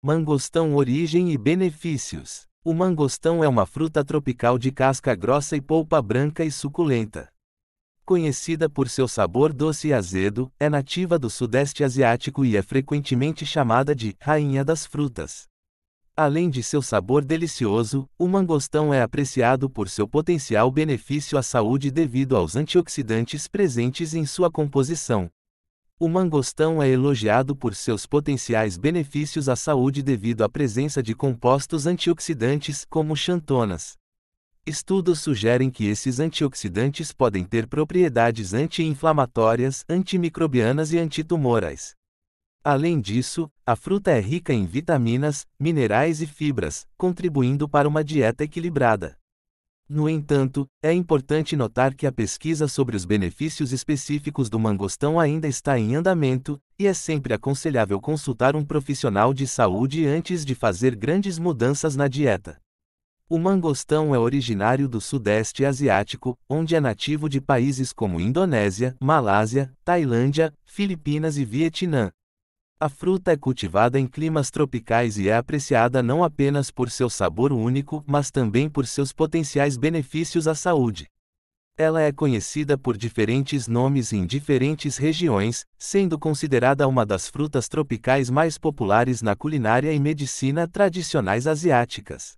Mangostão Origem e benefícios. O mangostão é uma fruta tropical de casca grossa e polpa branca e suculenta. Conhecida por seu sabor doce e azedo, é nativa do Sudeste Asiático e é frequentemente chamada de rainha das frutas. Além de seu sabor delicioso, o mangostão é apreciado por seu potencial benefício à saúde devido aos antioxidantes presentes em sua composição. O mangostão é elogiado por seus potenciais benefícios à saúde devido à presença de compostos antioxidantes como xantonas. Estudos sugerem que esses antioxidantes podem ter propriedades anti-inflamatórias, antimicrobianas e antitumorais. Além disso, a fruta é rica em vitaminas, minerais e fibras, contribuindo para uma dieta equilibrada. No entanto, é importante notar que a pesquisa sobre os benefícios específicos do mangostão ainda está em andamento, e é sempre aconselhável consultar um profissional de saúde antes de fazer grandes mudanças na dieta. O mangostão é originário do Sudeste Asiático, onde é nativo de países como Indonésia, Malásia, Tailândia, Filipinas e Vietnã, a fruta é cultivada em climas tropicais e é apreciada não apenas por seu sabor único, mas também por seus potenciais benefícios à saúde. Ela é conhecida por diferentes nomes em diferentes regiões, sendo considerada uma das frutas tropicais mais populares na culinária e medicina tradicionais asiáticas.